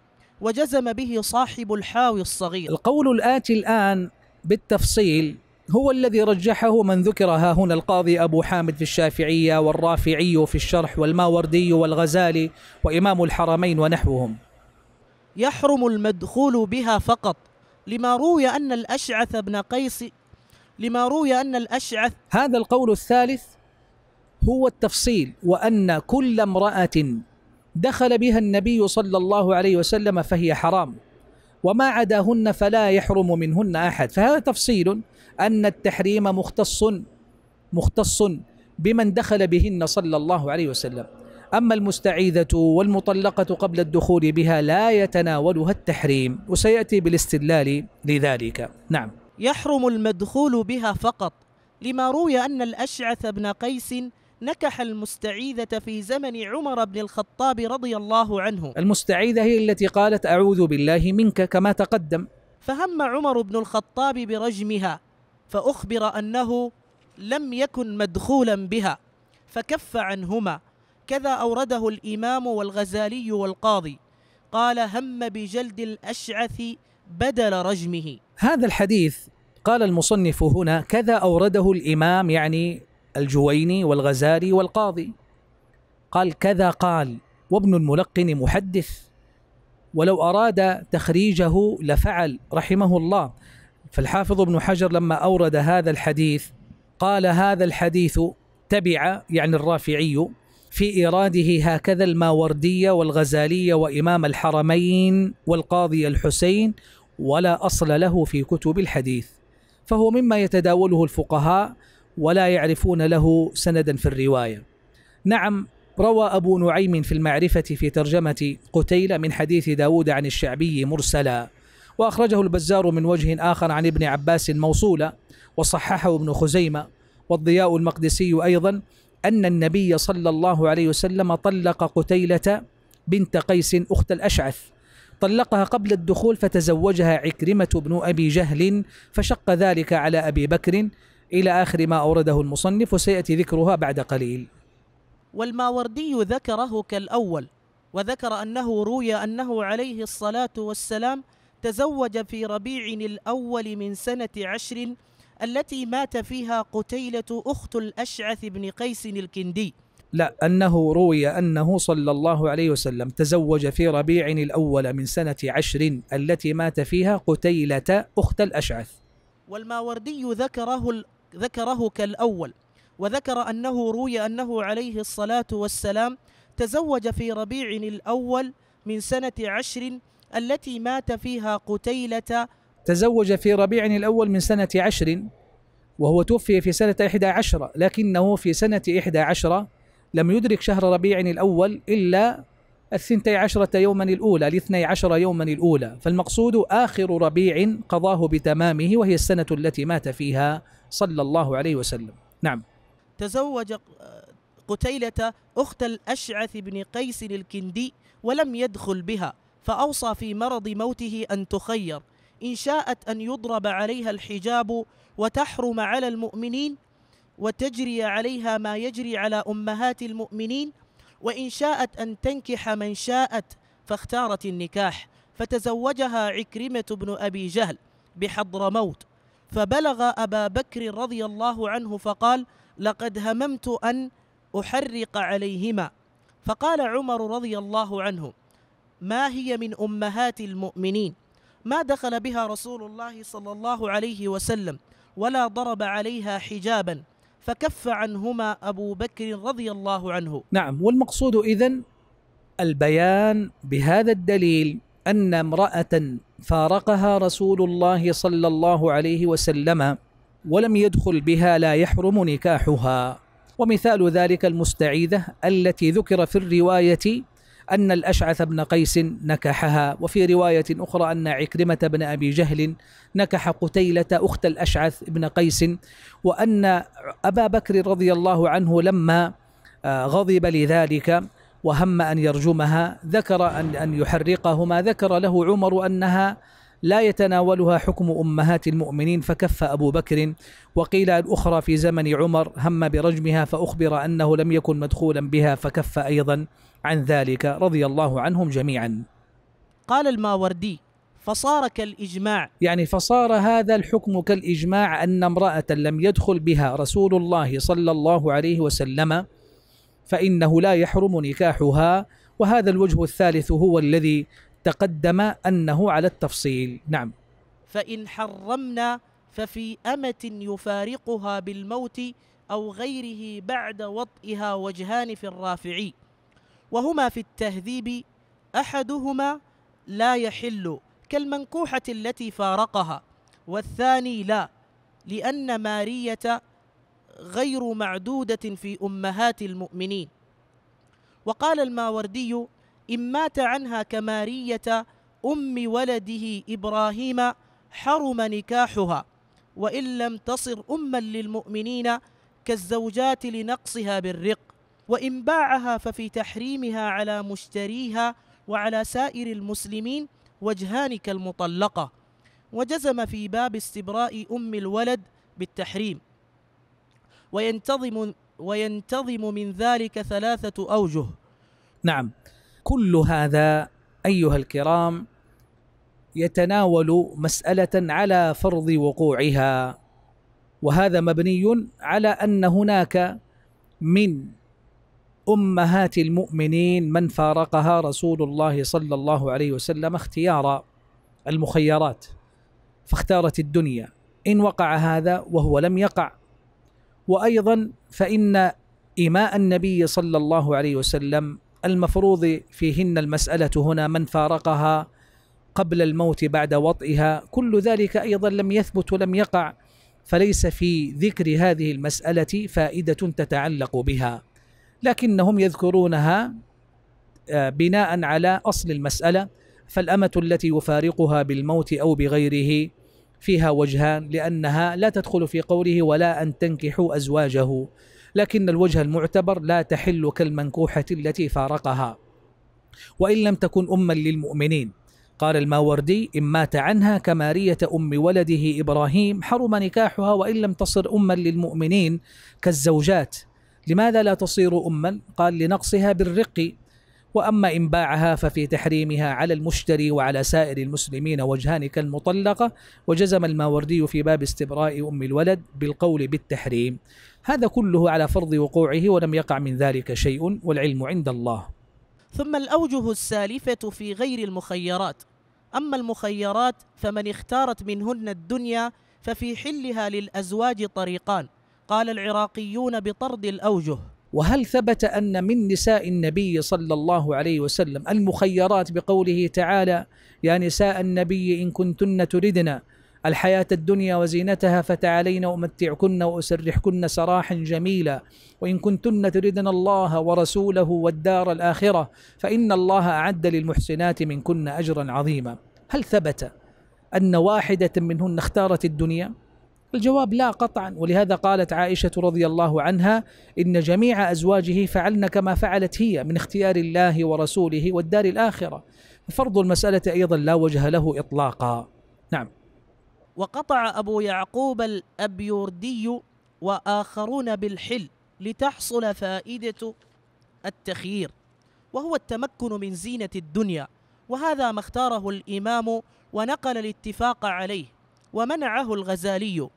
S1: وجزم به صاحب الحاوي الصغير القول الآتي الآن بالتفصيل هو الذي رجحه من ذكر ها هنا القاضي أبو حامد في الشافعية والرافعي في الشرح والماوردي والغزالي وإمام الحرمين ونحوهم
S2: يحرم المدخول بها فقط لما روي
S1: أن الأشعث بن قيس لما روي أن الأشعث هذا القول الثالث هو التفصيل وأن كل امرأة دخل بها النبي صلى الله عليه وسلم فهي حرام وما عداهن فلا يحرم منهن احد فهذا تفصيل ان التحريم مختص مختص بمن دخل بهن صلى الله عليه وسلم اما المستعيذه والمطلقه قبل الدخول بها لا يتناولها التحريم وسياتي بالاستدلال لذلك نعم
S2: يحرم المدخول بها فقط لما روي ان الاشعث بن قيس نكح المستعيذة في زمن عمر بن الخطاب رضي الله
S1: عنه المستعيذة هي التي قالت أعوذ بالله منك كما تقدم
S2: فهم عمر بن الخطاب برجمها فأخبر أنه لم يكن مدخولا بها فكف عنهما كذا أورده الإمام والغزالي والقاضي قال هم بجلد الأشعث بدل رجمه
S1: هذا الحديث قال المصنف هنا كذا أورده الإمام يعني الجويني والغزالي والقاضي قال كذا قال وابن الملقن محدث ولو أراد تخريجه لفعل رحمه الله فالحافظ ابن حجر لما أورد هذا الحديث قال هذا الحديث تبع يعني الرافعي في إيراده هكذا الماوردية والغزالية وإمام الحرمين والقاضي الحسين ولا أصل له في كتب الحديث فهو مما يتداوله الفقهاء ولا يعرفون له سندا في الروايه نعم روى أبو نعيم في المعرفة في ترجمة قتيلة من حديث داود عن الشعبي مرسلا وأخرجه البزار من وجه آخر عن ابن عباس موصولا وصححه ابن خزيمة والضياء المقدسي أيضا أن النبي صلى الله عليه وسلم طلق قتيلة بنت قيس أخت الأشعث طلقها قبل الدخول فتزوجها عكرمة بن أبي جهل فشق ذلك على أبي بكر إلى آخر ما أورده المصنف وسيأتي ذكرها بعد قليل
S2: والماوردي ذكره كالأول وذكر أنه روي أنه عليه الصلاة والسلام تزوج في ربيع الأول من سنة عشر التي مات فيها قتيلة أخت الأشعث بن قيس الكندي
S1: لا أنه روي أنه صلى الله عليه وسلم تزوج في ربيع الأول من سنة عشر التي مات فيها قتيلة أخت الأشعث
S2: والماوردي ذكره ذكره كالأول وذكر أنه روي أنه عليه الصلاة والسلام تزوج في ربيع الأول من سنة عشر التي مات فيها قتيلة
S1: تزوج في ربيع الأول من سنة عشر وهو توفي في سنة إحدى عشرة لكنه في سنة إحدى عشرة لم يدرك شهر ربيع الأول إلا الثنتي عشرة يوما الأولى الاثني عشر يوما الأولى فالمقصود آخر ربيع قضاه بتمامه وهي السنة التي مات فيها صلى الله عليه وسلم نعم
S2: تزوج قتيلة أخت الأشعث بن قيس الكندي ولم يدخل بها فأوصى في مرض موته أن تخير إن شاءت أن يضرب عليها الحجاب وتحرم على المؤمنين وتجري عليها ما يجري على أمهات المؤمنين وإن شاءت أن تنكح من شاءت فاختارت النكاح فتزوجها عكرمة بن أبي جهل بحضرموت فبلغ أبا بكر رضي الله عنه فقال لقد هممت أن أحرق عليهما فقال عمر رضي الله عنه ما هي من أمهات المؤمنين ما دخل بها رسول الله صلى الله عليه وسلم ولا ضرب عليها حجابا فكف عنهما
S1: أبو بكر رضي الله عنه نعم والمقصود إذن البيان بهذا الدليل أن امرأة فارقها رسول الله صلى الله عليه وسلم ولم يدخل بها لا يحرم نكاحها ومثال ذلك المستعيذة التي ذكر في الرواية أن الأشعث بن قيس نكحها وفي رواية أخرى أن عكرمة بن أبي جهل نكح قتيلة أخت الأشعث بن قيس وأن أبا بكر رضي الله عنه لما آه، غضب لذلك وهم أن يرجمها ذكر أن أن يحرقهما ذكر له عمر أنها لا يتناولها حكم أمهات المؤمنين فكف أبو بكر وقيل الأخرى في زمن عمر هم برجمها فأخبر أنه لم يكن مدخولا بها فكف أيضا عن ذلك رضي الله عنهم جميعا
S2: قال الماوردي فصار كالإجماع
S1: يعني فصار هذا الحكم كالإجماع أن امرأة لم يدخل بها رسول الله صلى الله عليه وسلم فإنه لا يحرم نكاحها وهذا الوجه الثالث هو الذي تقدم أنه على التفصيل نعم
S2: فإن حرمنا ففي أمة يفارقها بالموت أو غيره بعد وطئها وجهان في الرافعي وهما في التهذيب أحدهما لا يحل كالمنكوحة التي فارقها والثاني لا لأن مارية غير معدودة في أمهات المؤمنين وقال الماوردي إن مات عنها كمارية أم ولده إبراهيم حرم نكاحها وإن لم تصر أما للمؤمنين كالزوجات لنقصها بالرق وإن باعها ففي تحريمها على مشتريها وعلى سائر المسلمين وجهان كالمطلقة وجزم في باب استبراء أم الولد بالتحريم وينتظم
S1: وينتظم من ذلك ثلاثة أوجه نعم كل هذا ايها الكرام يتناول مساله على فرض وقوعها وهذا مبني على ان هناك من امهات المؤمنين من فارقها رسول الله صلى الله عليه وسلم اختيار المخيرات فاختارت الدنيا ان وقع هذا وهو لم يقع وايضا فان ايماء النبي صلى الله عليه وسلم المفروض فيهن المسألة هنا من فارقها قبل الموت بعد وطئها كل ذلك أيضا لم يثبت ولم يقع فليس في ذكر هذه المسألة فائدة تتعلق بها لكنهم يذكرونها آه، بناء على أصل المسألة فالأمة التي يفارقها بالموت أو بغيره فيها وجهان لأنها لا تدخل في قوله ولا أن تنكحوا أزواجه لكن الوجه المعتبر لا تحل كالمنكوحة التي فارقها وإن لم تكن أما للمؤمنين قال الماوردي إن مات عنها كمارية أم ولده إبراهيم حرم نكاحها وإن لم تصر أما للمؤمنين كالزوجات لماذا لا تصير أما؟ قال لنقصها بالرق وأما إن باعها ففي تحريمها على المشتري وعلى سائر المسلمين وجهان كالمطلقة وجزم الماوردي في باب استبراء أم الولد بالقول بالتحريم هذا كله على فرض وقوعه ولم يقع من ذلك شيء والعلم عند الله
S2: ثم الأوجه السالفة في غير المخيرات أما المخيرات فمن اختارت منهن الدنيا ففي حلها للأزواج طريقان قال العراقيون بطرد
S1: الأوجه وهل ثبت أن من نساء النبي صلى الله عليه وسلم المخيرات بقوله تعالى يا نساء النبي إن كنتن تردن الحياة الدنيا وزينتها فتعالين أمتعكن وأسرحكن سراحا جميلا وإن كنتن تردن الله ورسوله والدار الآخرة فإن الله أعد للمحسنات منكن أجرا عظيما هل ثبت أن واحدة منهن اختارت الدنيا؟ الجواب لا قطعا ولهذا قالت عائشة رضي الله عنها إن جميع أزواجه فعلن كما فعلت هي من اختيار الله ورسوله والدار الآخرة فرض المسألة أيضا لا وجه له إطلاقا نعم
S2: وقطع أبو يعقوب الأبيوردي وآخرون بالحل لتحصل فائدة التخيير وهو التمكن من زينة الدنيا وهذا ما اختاره الإمام ونقل الاتفاق عليه ومنعه الغزالي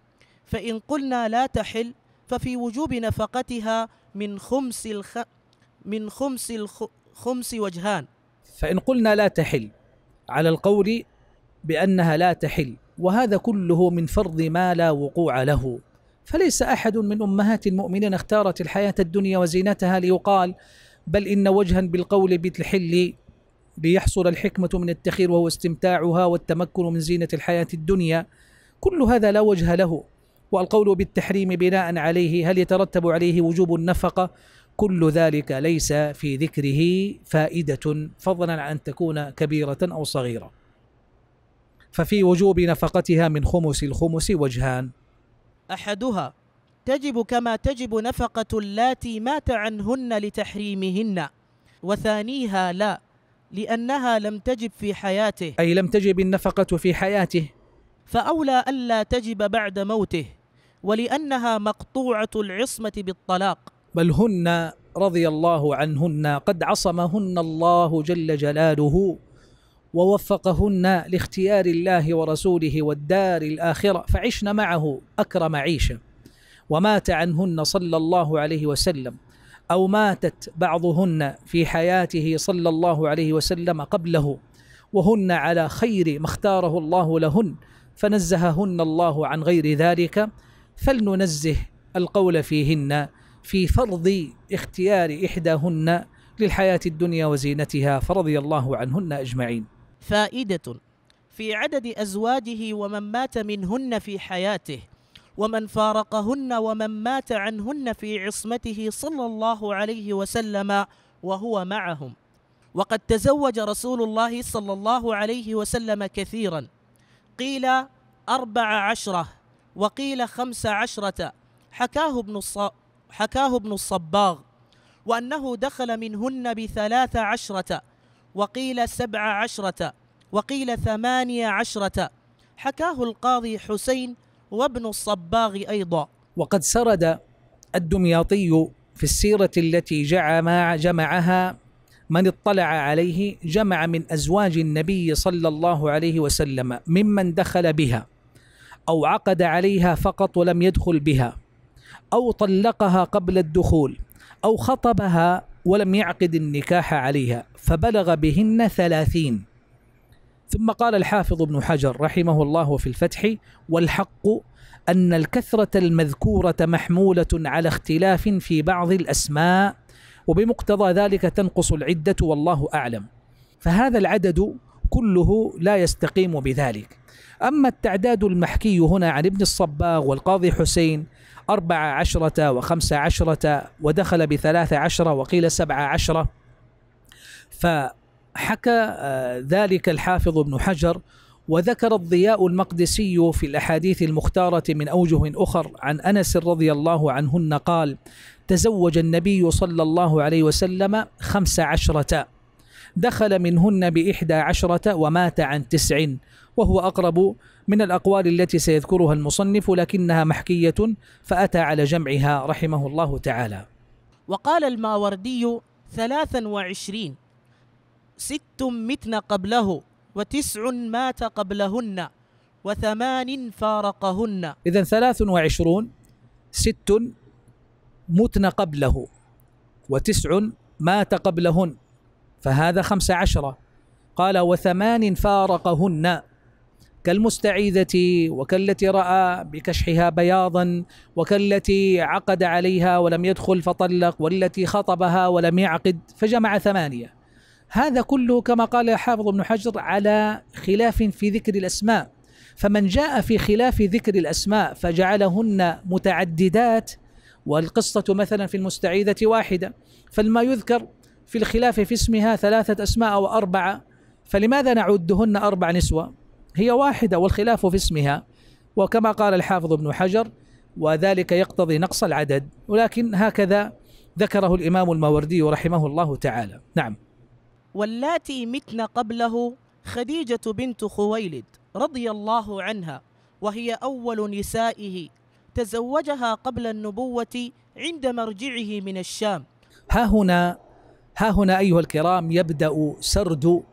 S2: فإن قلنا لا تحل ففي وجوب نفقتها من خمس الخ من خمس الخمس وجهان
S1: فإن قلنا لا تحل على القول بأنها لا تحل وهذا كله من فرض ما لا وقوع له فليس احد من امهات المؤمنين اختارت الحياه الدنيا وزينتها ليقال بل ان وجها بالقول بالحل ليحصل الحكمه من التخير وهو استمتاعها والتمكن من زينه الحياه الدنيا كل هذا لا وجه له والقول بالتحريم بناء عليه هل يترتب عليه وجوب النفقه كل ذلك ليس في ذكره فائده فضلا عن ان تكون كبيره او صغيره ففي وجوب نفقتها من خمس الخمس وجهان احدها تجب كما تجب نفقه
S2: اللاتي مات عنهن لتحريمهن وثانيها لا لانها لم تجب في حياته
S1: اي لم تجب النفقه في حياته
S2: فاولى الا تجب بعد موته ولانها مقطوعه العصمه بالطلاق
S1: بل هن رضي الله عنهن قد عصمهن الله جل جلاله ووفقهن لاختيار الله ورسوله والدار الاخره فعشن معه اكرم عيشه ومات عنهن صلى الله عليه وسلم او ماتت بعضهن في حياته صلى الله عليه وسلم قبله وهن على خير ما اختاره الله لهن فنزههن الله عن غير ذلك فلننزه القول فيهن في فرض اختيار احداهن للحياه الدنيا وزينتها فرضي الله عنهن اجمعين فائدة
S2: في عدد أزواجه ومن مات منهن في حياته ومن فارقهن ومن مات عنهن في عصمته صلى الله عليه وسلم وهو معهم وقد تزوج رسول الله صلى الله عليه وسلم كثيرا قيل أربع عشرة وقيل خمس عشرة حكاه ابن, الص... حكاه ابن الصباغ وأنه دخل منهن بثلاث عشرة وقيل سبع عشرة وقيل ثمانية عشرة حكاه القاضي حسين
S1: وابن الصباغ أيضا وقد سرد الدمياطي في السيرة التي جمع جمعها من اطلع عليه جمع من أزواج النبي صلى الله عليه وسلم ممن دخل بها أو عقد عليها فقط ولم يدخل بها أو طلقها قبل الدخول أو خطبها ولم يعقد النكاح عليها فبلغ بهن ثلاثين ثم قال الحافظ ابن حجر رحمه الله في الفتح والحق أن الكثرة المذكورة محمولة على اختلاف في بعض الأسماء وبمقتضى ذلك تنقص العدة والله أعلم فهذا العدد كله لا يستقيم بذلك أما التعداد المحكي هنا عن ابن الصباغ والقاضي حسين أربعة عشرة وخمسة عشرة ودخل بثلاثة عشرة وقيل سبعة عشرة فحكى آه، ذلك الحافظ ابن حجر وذكر الضياء المقدسي في الأحاديث المختارة من أوجه أخر عن أنس رضي الله عنهن قال تزوج النبي صلى الله عليه وسلم خمس عشرة دخل منهن بإحدى عشرة ومات عن تسع وهو أقرب من الأقوال التي سيذكرها المصنف لكنها محكية فأتى على جمعها رحمه الله تعالى
S2: وقال الماوردي ثلاثا وعشرين ست متن قبله وتسع مات قبلهن وثمان
S1: فارقهن إذا ثلاث وعشرون ست متن قبله وتسع مات قبلهن فهذا خمس عشرة قال وثمان فارقهن كالمستعيذة وكالتي رأى بكشحها بياضا وكالتي عقد عليها ولم يدخل فطلق والتي خطبها ولم يعقد فجمع ثمانية هذا كله كما قال حافظ ابن حجر على خلاف في ذكر الأسماء فمن جاء في خلاف ذكر الأسماء فجعلهن متعددات والقصة مثلا في المستعيذة واحدة فلما يذكر في الخلاف في اسمها ثلاثة أسماء وأربعة فلماذا نعدهن أربع نسوة هي واحدة والخلاف في اسمها وكما قال الحافظ ابن حجر وذلك يقتضي نقص العدد ولكن هكذا ذكره الإمام الماوردي رحمه الله تعالى نعم
S2: واللاتي متن قبله خديجة بنت خويلد رضي الله عنها وهي أول نسائه تزوجها قبل النبوة عند مرجعه من
S1: الشام ها هنا ها هنا أيها الكرام يبدأ سرد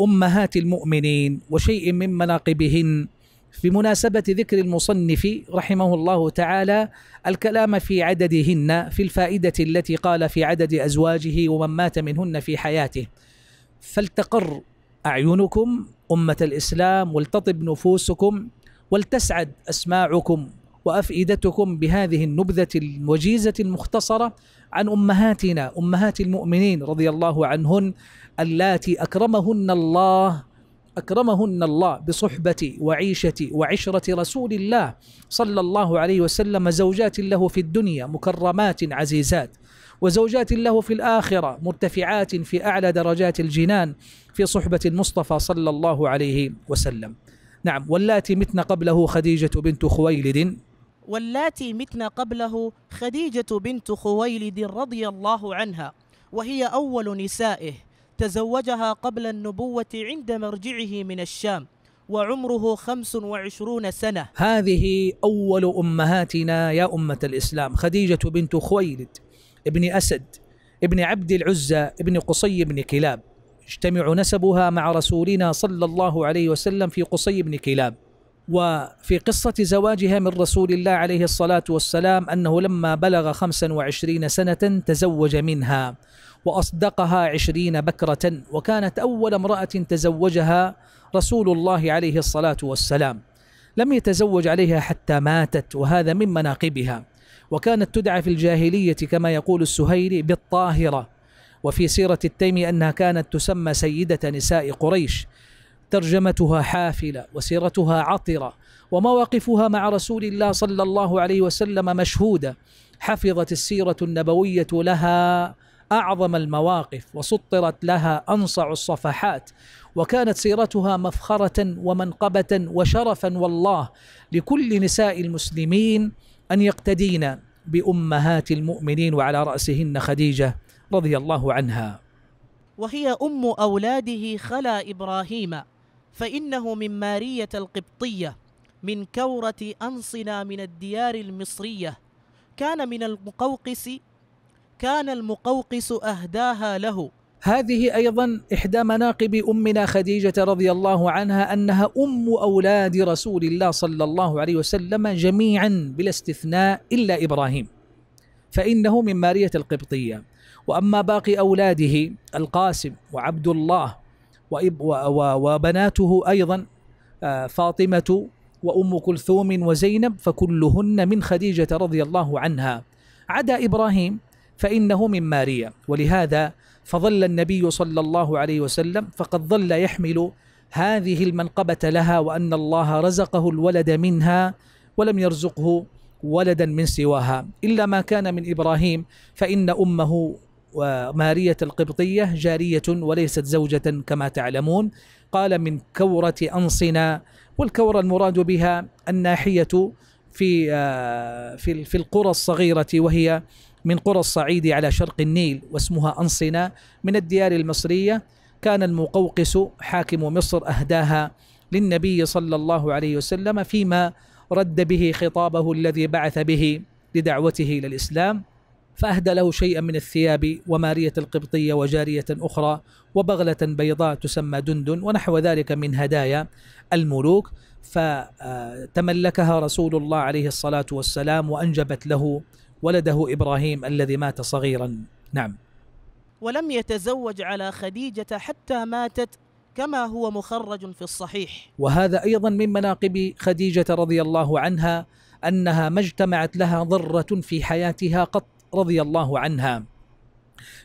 S1: امهات المؤمنين وشيء من مناقبهن في مناسبة ذكر المصنف رحمه الله تعالى الكلام في عددهن في الفائدة التي قال في عدد أزواجه ومن مات منهن في حياته فلتقر أعينكم أمة الإسلام ولتطب نفوسكم ولتسعد أسماعكم وأفئدتكم بهذه النبذة الوجيزة المختصرة عن أمهاتنا أمهات المؤمنين رضي الله عنهن اللاتي اكرمهن الله اكرمهن الله بصحبه وعيشه وعشره رسول الله صلى الله عليه وسلم زوجات له في الدنيا مكرمات عزيزات وزوجات له في الاخره مرتفعات في اعلى درجات الجنان في صحبه المصطفى صلى الله عليه وسلم. نعم واللاتي متن قبله خديجه بنت خويلد
S2: واللاتي متن قبله خديجه بنت خويلد رضي الله عنها وهي اول نسائه تزوجها قبل النبوة عند مرجعه من الشام وعمره 25 سنة
S1: هذه أول أمهاتنا يا أمة الإسلام خديجة بنت خويلد ابن أسد ابن عبد العزى ابن قصي بن كلاب يجتمع نسبها مع رسولنا صلى الله عليه وسلم في قصي بن كلاب وفي قصة زواجها من رسول الله عليه الصلاة والسلام أنه لما بلغ 25 سنة تزوج منها وأصدقها عشرين بكرة وكانت أول امرأة تزوجها رسول الله عليه الصلاة والسلام لم يتزوج عليها حتى ماتت وهذا من مناقبها وكانت تدعى في الجاهلية كما يقول السهيلي بالطاهرة وفي سيرة التيم أنها كانت تسمى سيدة نساء قريش ترجمتها حافلة وسيرتها عطرة ومواقفها مع رسول الله صلى الله عليه وسلم مشهودة حفظت السيرة النبوية لها أعظم المواقف وسطرت لها أنصع الصفحات وكانت سيرتها مفخرة ومنقبة وشرفا والله لكل نساء المسلمين أن يقتدين بأمهات المؤمنين وعلى رأسهن خديجة رضي الله عنها
S2: وهي أم أولاده خلا إبراهيم فإنه من مارية القبطية من كورة أنصنا من الديار المصرية كان من المقوقس كان المقوقس أهداها له
S1: هذه أيضا إحدى مناقب أمنا خديجة رضي الله عنها أنها أم أولاد رسول الله صلى الله عليه وسلم جميعا بلا استثناء إلا إبراهيم فإنه من مارية القبطية وأما باقي أولاده القاسم وعبد الله وبناته أيضا آه، فاطمة وأم كلثوم وزينب فكلهن من خديجة رضي الله عنها عدا إبراهيم فإنه من ماريا ولهذا فظل النبي صلى الله عليه وسلم فقد ظل يحمل هذه المنقبة لها وأن الله رزقه الولد منها ولم يرزقه ولدا من سواها إلا ما كان من إبراهيم فإن أمه ومارية القبطية جارية وليست زوجة كما تعلمون قال من كورة أنصنا والكورة المراد بها الناحية في آه، في في القرى الصغيرة وهي من قرى الصعيد على شرق النيل واسمها أنصنا من الديار المصرية كان المقوقس حاكم مصر أهداها للنبي صلى الله عليه وسلم فيما رد به خطابه الذي بعث به لدعوته إلى الإسلام فأهدى له شيئا من الثياب ومارية القبطية وجارية أخرى وبغلة بيضاء تسمى دندن ونحو ذلك من هدايا الملوك فتملكها رسول الله عليه الصلاة والسلام وأنجبت له ولده ابراهيم الذي مات صغيرا نعم
S2: ولم يتزوج على خديجه حتى ماتت كما هو مخرج في الصحيح
S1: وهذا ايضا من مناقب خديجه رضي الله عنها انها ما اجتمعت لها ضره في حياتها قط رضي الله عنها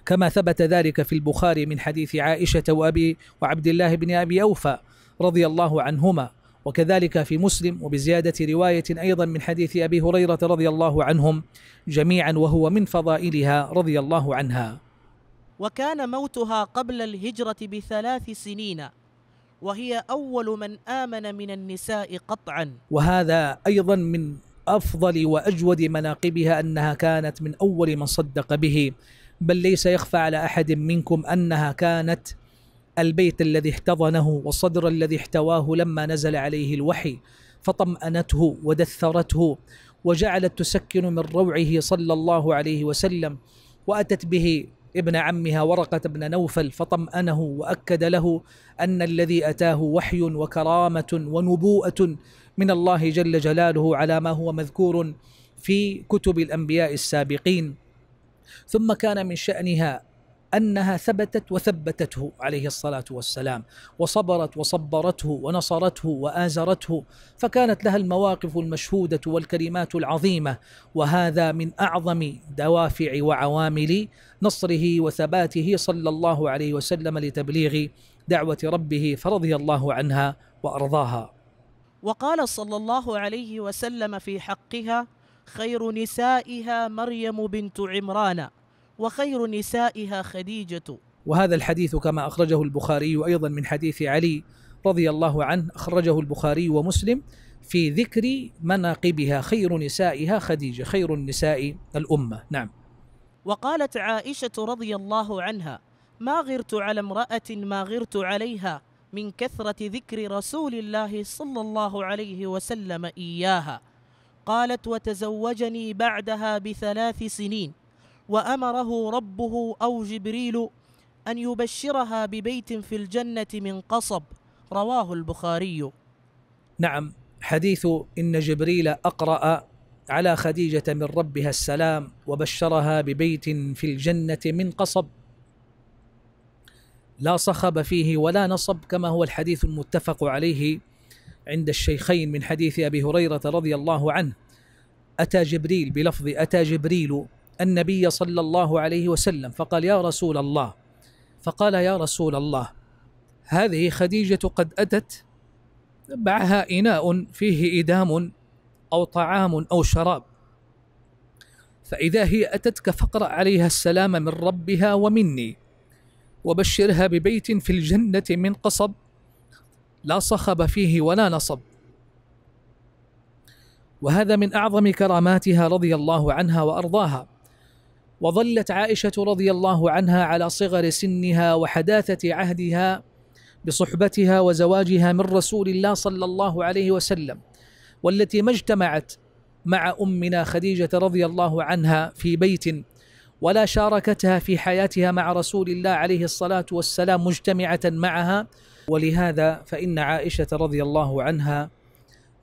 S1: كما ثبت ذلك في البخاري من حديث عائشه وابي وعبد الله بن ابي اوفى رضي الله عنهما وكذلك في مسلم وبزيادة رواية أيضا من حديث أبي هريرة رضي الله عنهم جميعا وهو من فضائلها رضي الله عنها
S2: وكان موتها قبل الهجرة بثلاث سنين وهي أول من آمن من النساء قطعا
S1: وهذا أيضا من أفضل وأجود مناقبها أنها كانت من أول من صدق به بل ليس يخفى على أحد منكم أنها كانت البيت الذي احتضنه والصدر الذي احتواه لما نزل عليه الوحي فطمأنته ودثرته وجعلت تسكن من روعه صلى الله عليه وسلم وأتت به ابن عمها ورقة بن نوفل فطمأنه وأكد له أن الذي أتاه وحي وكرامة ونبوءة من الله جل جلاله على ما هو مذكور في كتب الأنبياء السابقين ثم كان من شأنها انها ثبتت وثبتته عليه الصلاه والسلام وصبرت وصبرته ونصرته وازرته فكانت لها المواقف المشهوده والكلمات العظيمه وهذا من اعظم دوافع وعوامل نصره وثباته صلى الله عليه وسلم لتبليغ دعوه ربه فرضي الله عنها وارضاها
S2: وقال صلى الله عليه وسلم في حقها خير نسائها مريم بنت عمران وخير نسائها خديجة
S1: وهذا الحديث كما أخرجه البخاري أيضا من حديث علي رضي الله عنه أخرجه البخاري ومسلم في ذكر مناقبها خير نسائها خديجة خير النساء الأمة نعم
S2: وقالت عائشة رضي الله عنها ما غرت على امرأة ما غرت عليها من كثرة ذكر رسول الله صلى الله عليه وسلم إياها قالت وتزوجني بعدها بثلاث سنين وأمره ربه أو جبريل أن يبشرها ببيت في الجنة
S1: من قصب رواه البخاري نعم حديث إن جبريل أقرأ على خديجة من ربها السلام وبشرها ببيت في الجنة من قصب لا صخب فيه ولا نصب كما هو الحديث المتفق عليه عند الشيخين من حديث أبي هريرة رضي الله عنه أتى جبريل بلفظ أتى جبريل النبي صلى الله عليه وسلم فقال يا رسول الله فقال يا رسول الله هذه خديجة قد أتت معها إناء فيه إدام أو طعام أو شراب فإذا هي أتتك فاقرأ عليها السلام من ربها ومني وبشرها ببيت في الجنة من قصب لا صخب فيه ولا نصب وهذا من أعظم كراماتها رضي الله عنها وأرضاها وظلت عائشة رضي الله عنها على صغر سنها وحداثة عهدها بصحبتها وزواجها من رسول الله صلى الله عليه وسلم والتي ما اجتمعت مع أمنا خديجة رضي الله عنها في بيت ولا شاركتها في حياتها مع رسول الله عليه الصلاة والسلام مجتمعة معها ولهذا فإن عائشة رضي الله عنها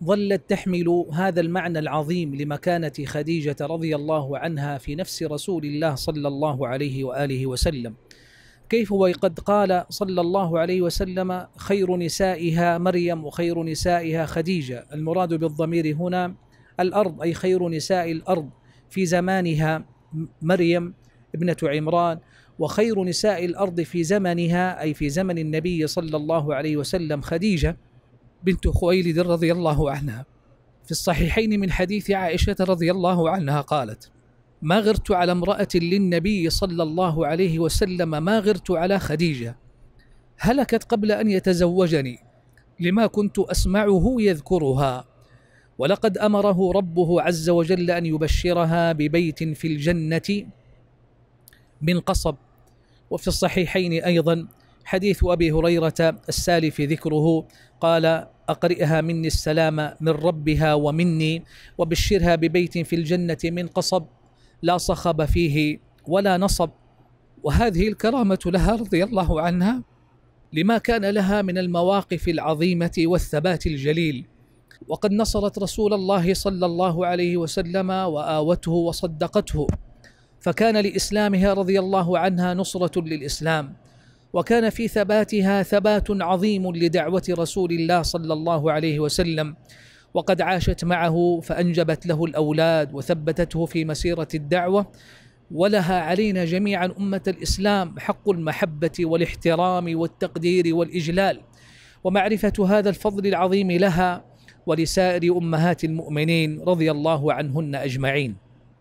S1: ظلت تحمل هذا المعنى العظيم لمكانه خديجه رضي الله عنها في نفس رسول الله صلى الله عليه واله وسلم كيف وقد قال صلى الله عليه وسلم خير نسائها مريم وخير نسائها خديجه المراد بالضمير هنا الارض اي خير نساء الارض في زمانها مريم ابنه عمران وخير نساء الارض في زمنها اي في زمن النبي صلى الله عليه وسلم خديجه بنت خويلد رضي الله عنها في الصحيحين من حديث عائشة رضي الله عنها قالت ما غرت على امرأة للنبي صلى الله عليه وسلم ما غرت على خديجة هلكت قبل أن يتزوجني لما كنت أسمعه يذكرها ولقد أمره ربه عز وجل أن يبشرها ببيت في الجنة من قصب وفي الصحيحين أيضا حديث أبي هريرة السالف ذكره قال أقرئها مني السلام من ربها ومني وبشرها ببيت في الجنة من قصب لا صخب فيه ولا نصب وهذه الكرامة لها رضي الله عنها لما كان لها من المواقف العظيمة والثبات الجليل وقد نصرت رسول الله صلى الله عليه وسلم وآوته وصدقته فكان لإسلامها رضي الله عنها نصرة للإسلام وكان في ثباتها ثبات عظيم لدعوة رسول الله صلى الله عليه وسلم وقد عاشت معه فأنجبت له الأولاد وثبتته في مسيرة الدعوة ولها علينا جميعا أمة الإسلام حق المحبة والاحترام والتقدير والإجلال ومعرفة هذا الفضل العظيم لها ولسائر أمهات المؤمنين رضي الله عنهن أجمعين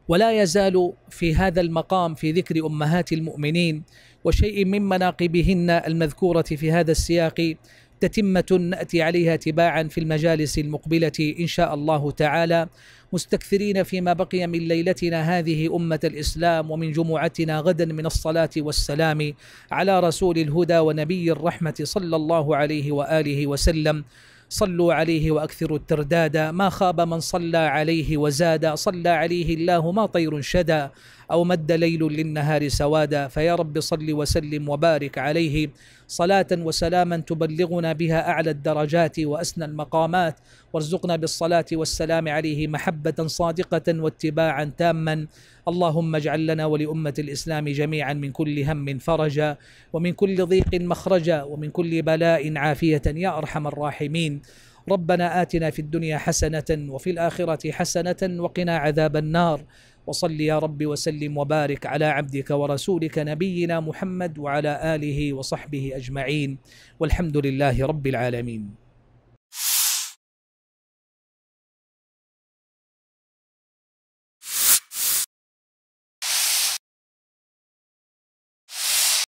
S1: ولا يزال في هذا المقام في ذكر أمهات المؤمنين وشيء من مناقبهن المذكورة في هذا السياق تتمة نأتي عليها تباعا في المجالس المقبلة إن شاء الله تعالى مستكثرين فيما بقي من ليلتنا هذه أمة الإسلام ومن جمعتنا غدا من الصلاة والسلام على رسول الهدى ونبي الرحمة صلى الله عليه وآله وسلم صلوا عليه واكثروا الترداد ما خاب من صلى عليه وزاد صلى عليه الله ما طير شدا أو مد ليل للنهار سوادا فيا رب صل وسلم وبارك عليه صلاة وسلاما تبلغنا بها أعلى الدرجات وأسنى المقامات وارزقنا بالصلاة والسلام عليه محبة صادقة واتباعا تاما اللهم اجعل لنا ولأمة الإسلام جميعا من كل هم فرجا ومن كل ضيق مخرجا ومن كل بلاء عافية يا أرحم الراحمين ربنا آتنا في الدنيا حسنة وفي الآخرة حسنة وقنا عذاب النار وصل يا رب وسلم وبارك على عبدك ورسولك نبينا محمد وعلى آله وصحبه أجمعين والحمد لله رب العالمين